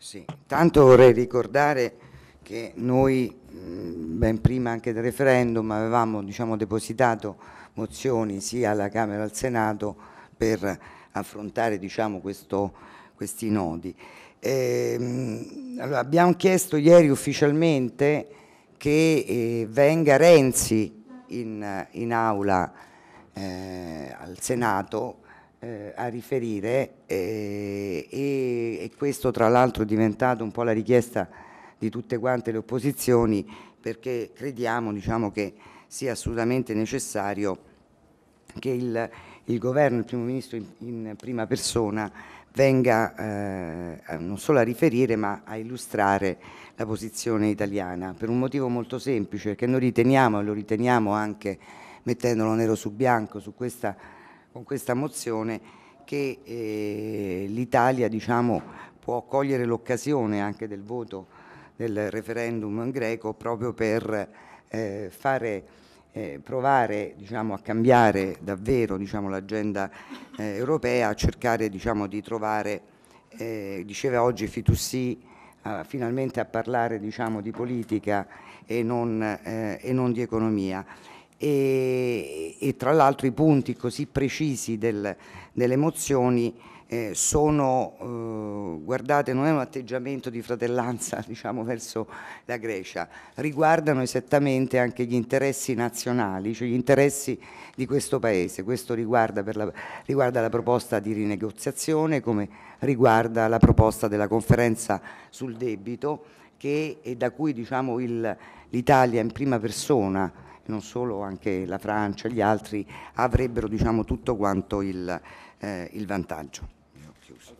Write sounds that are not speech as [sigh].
Sì, intanto vorrei ricordare che noi, ben prima anche del referendum, avevamo diciamo, depositato mozioni sia alla Camera che al Senato per affrontare diciamo, questo, questi nodi. Eh, allora, abbiamo chiesto ieri ufficialmente che eh, venga Renzi in, in aula eh, al Senato eh, a riferire eh, e, e, questo tra l'altro è diventato un po' la richiesta di tutte quante le opposizioni perché crediamo diciamo, che sia assolutamente necessario che il, il governo, il primo ministro in, in prima persona venga eh, non solo a riferire ma a illustrare la posizione italiana per un motivo molto semplice che noi riteniamo e lo riteniamo anche mettendolo nero su bianco su questa con questa mozione che eh, l'Italia diciamo, può cogliere l'occasione anche del voto del referendum greco proprio per eh, fare, eh, provare diciamo, a cambiare davvero diciamo, l'agenda eh, europea, a cercare diciamo, di trovare, eh, diceva oggi Fitussi, finalmente a parlare diciamo, di politica e non, eh, e non di economia e, e tra l'altro i punti così precisi del, delle mozioni eh, sono, eh, guardate, non è un atteggiamento di fratellanza [laughs] diciamo, verso la Grecia, riguardano esattamente anche gli interessi nazionali, cioè gli interessi di questo Paese. Questo riguarda la, riguarda la proposta di rinegoziazione come riguarda la proposta della conferenza sul debito che, e da cui diciamo, l'Italia in prima persona non solo, anche la Francia e gli altri avrebbero diciamo, tutto quanto il, eh, il vantaggio.